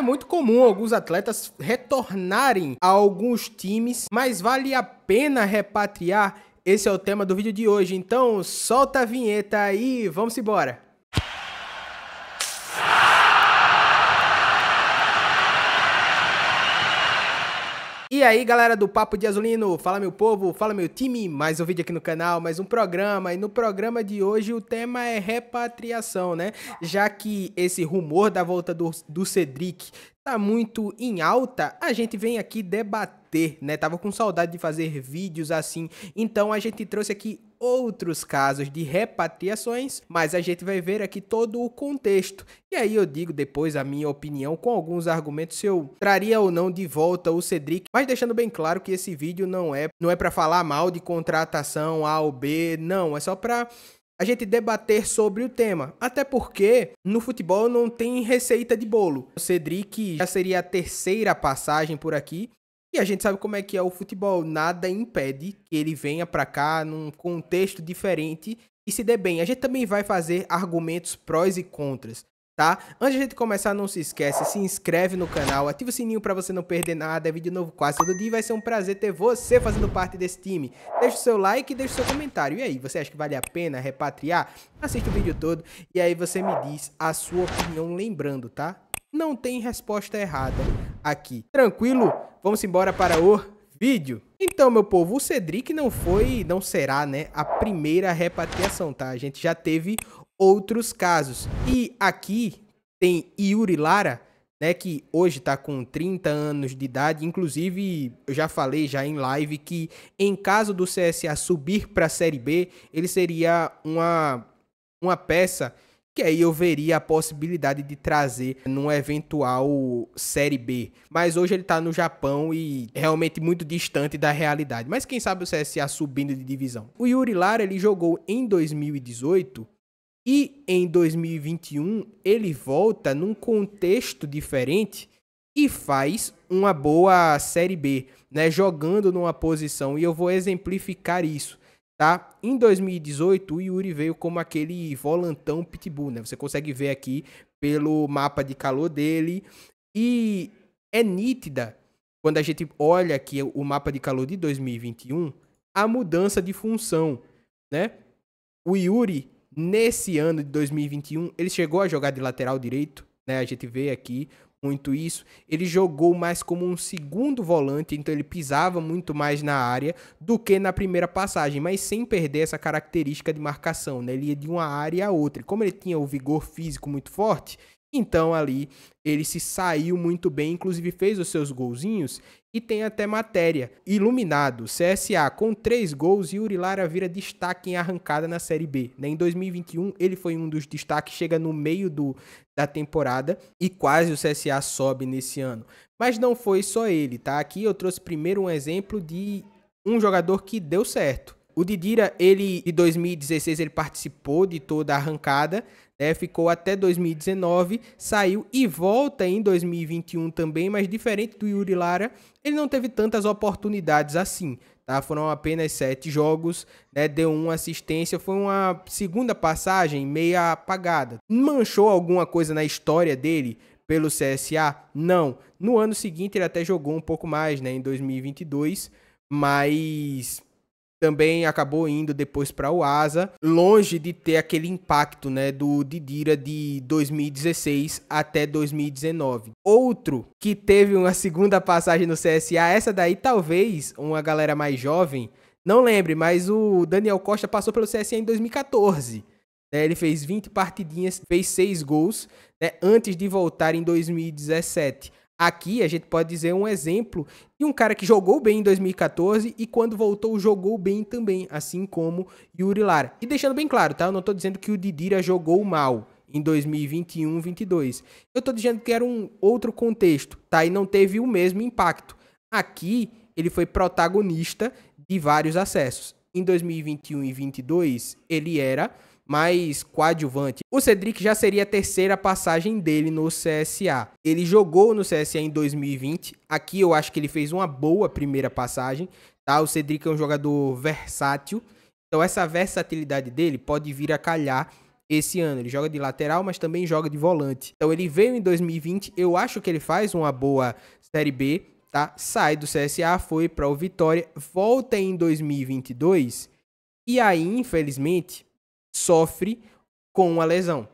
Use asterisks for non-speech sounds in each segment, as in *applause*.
é muito comum alguns atletas retornarem a alguns times, mas vale a pena repatriar? Esse é o tema do vídeo de hoje. Então, solta a vinheta e vamos embora. E aí, galera do Papo de Azulino, fala meu povo, fala meu time, mais um vídeo aqui no canal, mais um programa. E no programa de hoje o tema é repatriação, né? Já que esse rumor da volta do, do Cedric tá muito em alta, a gente vem aqui debater, né? Tava com saudade de fazer vídeos assim, então a gente trouxe aqui outros casos de repatriações, mas a gente vai ver aqui todo o contexto. E aí eu digo depois a minha opinião com alguns argumentos se eu traria ou não de volta o Cedric, mas deixando bem claro que esse vídeo não é não é para falar mal de contratação A ou B, não, é só para a gente debater sobre o tema. Até porque no futebol não tem receita de bolo. O Cedric já seria a terceira passagem por aqui e a gente sabe como é que é o futebol, nada impede que ele venha para cá num contexto diferente e se dê bem. A gente também vai fazer argumentos prós e contras, tá? Antes de a gente começar, não se esquece, se inscreve no canal, ativa o sininho para você não perder nada, é vídeo novo quase todo dia e vai ser um prazer ter você fazendo parte desse time. Deixa o seu like e deixa o seu comentário. E aí, você acha que vale a pena repatriar? Assiste o vídeo todo e aí você me diz a sua opinião, lembrando, tá? não tem resposta errada aqui. Tranquilo? Vamos embora para o vídeo. Então, meu povo, o Cedric não foi, não será, né, a primeira repatriação, tá? A gente já teve outros casos. E aqui tem Yuri Lara, né, que hoje está com 30 anos de idade, inclusive eu já falei já em live que em caso do CSA subir para a Série B, ele seria uma, uma peça que aí eu veria a possibilidade de trazer num eventual Série B. Mas hoje ele tá no Japão e realmente muito distante da realidade. Mas quem sabe o CSA subindo de divisão. O Yuri Lara, ele jogou em 2018 e em 2021 ele volta num contexto diferente e faz uma boa Série B, né? Jogando numa posição, e eu vou exemplificar isso tá? Em 2018, o Yuri veio como aquele volantão pitbull, né? Você consegue ver aqui pelo mapa de calor dele e é nítida quando a gente olha aqui o mapa de calor de 2021 a mudança de função, né? O Yuri nesse ano de 2021, ele chegou a jogar de lateral direito, né? A gente vê aqui muito isso. Ele jogou mais como um segundo volante, então ele pisava muito mais na área do que na primeira passagem, mas sem perder essa característica de marcação, né? Ele ia de uma área a outra. E como ele tinha o vigor físico muito forte, então ali ele se saiu muito bem, inclusive fez os seus golzinhos e tem até matéria. Iluminado, CSA com três gols e Urilara vira destaque em arrancada na Série B. Né, em 2021 ele foi um dos destaques, chega no meio do, da temporada e quase o CSA sobe nesse ano. Mas não foi só ele, tá? Aqui eu trouxe primeiro um exemplo de um jogador que deu certo o Didira, ele de 2016 ele participou de toda a arrancada, né? Ficou até 2019, saiu e volta em 2021 também, mas diferente do Yuri Lara, ele não teve tantas oportunidades assim. Tá? Foram apenas sete jogos, né? deu uma assistência, foi uma segunda passagem meia apagada. Manchou alguma coisa na história dele pelo CSA? Não. No ano seguinte ele até jogou um pouco mais, né? em 2022, mas também acabou indo depois para o Asa, longe de ter aquele impacto né, do Didira de 2016 até 2019. Outro que teve uma segunda passagem no CSA, essa daí talvez uma galera mais jovem não lembre, mas o Daniel Costa passou pelo CSA em 2014. Né? Ele fez 20 partidinhas, fez 6 gols né? antes de voltar em 2017. Aqui a gente pode dizer um exemplo de um cara que jogou bem em 2014 e quando voltou jogou bem também, assim como Yuri Lara. E deixando bem claro, tá? Eu não estou dizendo que o Didira jogou mal em 2021, 22. Eu estou dizendo que era um outro contexto, tá? E não teve o mesmo impacto. Aqui ele foi protagonista de vários acessos em 2021 e 2022 ele era mais coadjuvante. O Cedric já seria a terceira passagem dele no CSA. Ele jogou no CSA em 2020. Aqui eu acho que ele fez uma boa primeira passagem, tá? O Cedric é um jogador versátil. Então essa versatilidade dele pode vir a calhar esse ano. Ele joga de lateral, mas também joga de volante. Então ele veio em 2020, eu acho que ele faz uma boa Série B tá? Sai do CSA, foi para o Vitória, volta em 2022 e aí, infelizmente, sofre com uma lesão.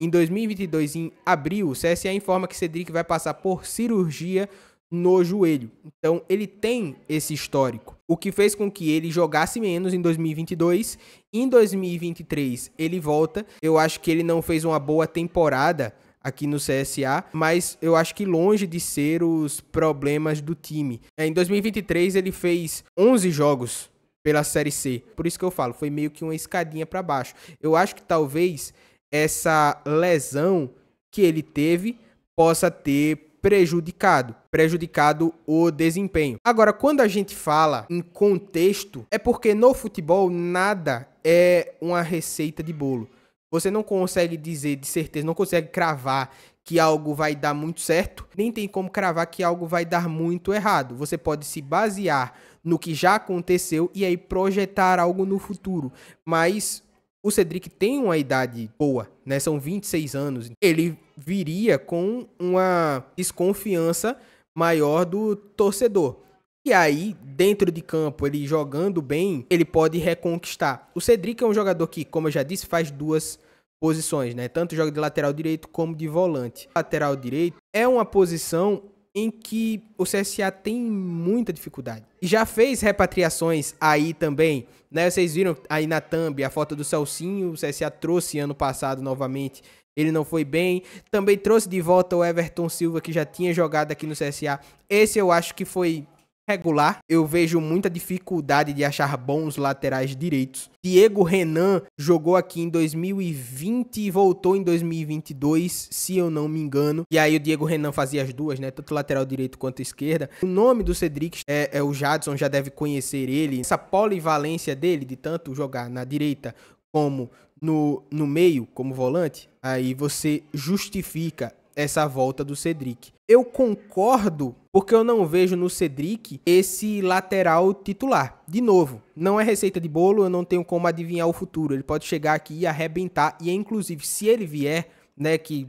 Em 2022, em abril, o CSA informa que Cedric vai passar por cirurgia no joelho. Então, ele tem esse histórico, o que fez com que ele jogasse menos em 2022. Em 2023, ele volta. Eu acho que ele não fez uma boa temporada aqui no CSA, mas eu acho que longe de ser os problemas do time. É, em 2023 ele fez 11 jogos pela Série C, por isso que eu falo, foi meio que uma escadinha para baixo. Eu acho que talvez essa lesão que ele teve possa ter prejudicado, prejudicado o desempenho. Agora, quando a gente fala em contexto, é porque no futebol nada é uma receita de bolo. Você não consegue dizer de certeza, não consegue cravar que algo vai dar muito certo, nem tem como cravar que algo vai dar muito errado. Você pode se basear no que já aconteceu e aí projetar algo no futuro. Mas o Cedric tem uma idade boa, né? São 26 anos. Ele viria com uma desconfiança maior do torcedor. E aí, dentro de campo, ele jogando bem, ele pode reconquistar. O Cedric é um jogador que, como eu já disse, faz duas posições, né? Tanto joga de lateral direito como de volante. Lateral direito é uma posição em que o CSA tem muita dificuldade. Já fez repatriações aí também, né? Vocês viram aí na thumb a foto do Celcinho, o CSA trouxe ano passado novamente. Ele não foi bem. Também trouxe de volta o Everton Silva que já tinha jogado aqui no CSA. Esse eu acho que foi regular. Eu vejo muita dificuldade de achar bons laterais direitos. Diego Renan jogou aqui em 2020 e voltou em 2022, se eu não me engano. E aí o Diego Renan fazia as duas, né? Tanto lateral direito quanto esquerda. O nome do Cedric é, é o Jadson, já deve conhecer ele. Essa polivalência dele de tanto jogar na direita como no, no meio, como volante, aí você justifica essa volta do Cedric. Eu concordo porque eu não vejo no Cedric esse lateral titular. De novo, não é receita de bolo, eu não tenho como adivinhar o futuro. Ele pode chegar aqui e arrebentar, e inclusive, se ele vier, né, que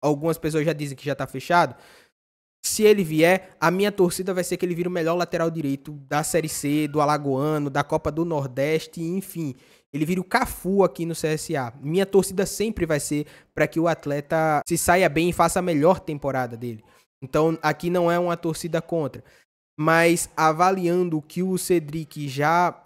algumas pessoas já dizem que já tá fechado, se ele vier, a minha torcida vai ser que ele vira o melhor lateral direito da Série C, do Alagoano, da Copa do Nordeste, enfim. Ele vira o Cafu aqui no CSA. Minha torcida sempre vai ser para que o atleta se saia bem e faça a melhor temporada dele. Então aqui não é uma torcida contra. Mas avaliando o que o Cedric já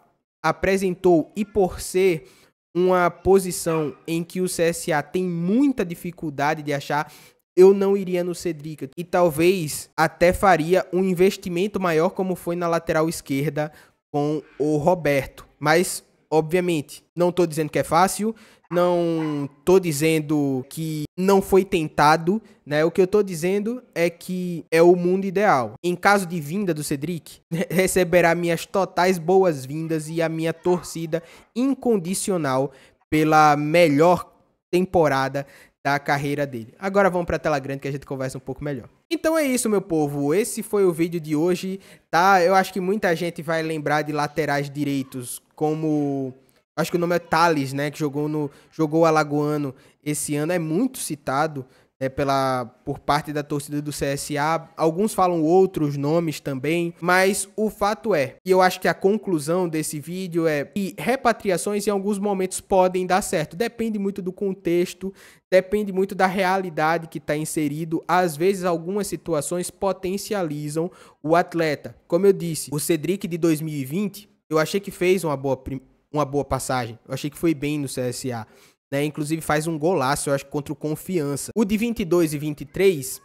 apresentou e por ser uma posição em que o CSA tem muita dificuldade de achar, eu não iria no Cedric. E talvez até faria um investimento maior, como foi na lateral esquerda com o Roberto. Mas obviamente. Não estou dizendo que é fácil, não estou dizendo que não foi tentado, né? O que eu estou dizendo é que é o mundo ideal. Em caso de vinda do Cedric, *laughs* receberá minhas totais boas-vindas e a minha torcida incondicional pela melhor temporada da carreira dele. Agora vamos para a tela grande que a gente conversa um pouco melhor. Então é isso, meu povo. Esse foi o vídeo de hoje, tá? Eu acho que muita gente vai lembrar de laterais direitos como acho que o nome é Thales, né, que jogou no jogou Alagoano esse ano, é muito citado é pela por parte da torcida do CSA. Alguns falam outros nomes também, mas o fato é, e eu acho que a conclusão desse vídeo é que repatriações em alguns momentos podem dar certo. Depende muito do contexto, depende muito da realidade que está inserido. Às vezes, algumas situações potencializam o atleta. Como eu disse, o Cedric de 2020 eu achei que fez uma boa, uma boa passagem. Eu achei que foi bem no CSA. Né? Inclusive faz um golaço, eu acho, contra o Confiança. O de 22 e 23,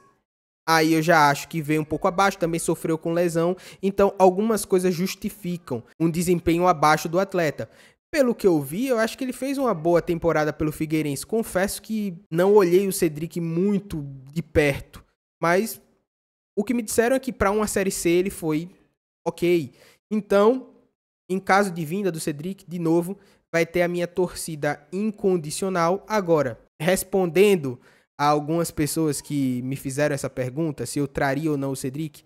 aí eu já acho que veio um pouco abaixo, também sofreu com lesão. Então algumas coisas justificam um desempenho abaixo do atleta. Pelo que eu vi, eu acho que ele fez uma boa temporada pelo Figueirense. Confesso que não olhei o Cedric muito de perto, mas o que me disseram é que para uma série C ele foi ok. Então, em caso de vinda do Cedric, de novo, vai ter a minha torcida incondicional. Agora, respondendo a algumas pessoas que me fizeram essa pergunta, se eu traria ou não o Cedric,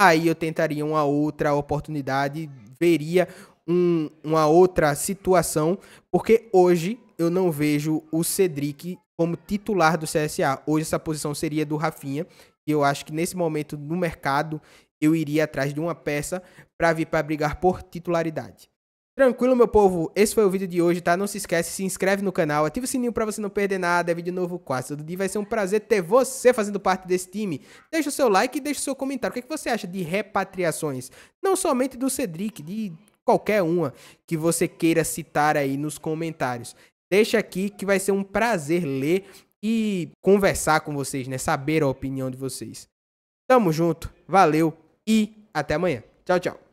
aí eu tentaria uma outra oportunidade, veria um, uma outra situação, porque hoje eu não vejo o Cedric como titular do CSA. Hoje essa posição seria do Rafinha, e eu acho que nesse momento no mercado eu iria atrás de uma peça para vir para brigar por titularidade. Tranquilo, meu povo? Esse foi o vídeo de hoje, tá? Não se esquece, se inscreve no canal, ativa o sininho pra você não perder nada. É vídeo novo quase todo dia. Vai ser um prazer ter você fazendo parte desse time. Deixa o seu like e deixa o seu comentário. O que, é que você acha de repatriações? Não somente do Cedric, de qualquer uma que você queira citar aí nos comentários. Deixa aqui que vai ser um prazer ler e conversar com vocês, né? Saber a opinião de vocês. Tamo junto, valeu, e até amanhã. Tchau, tchau.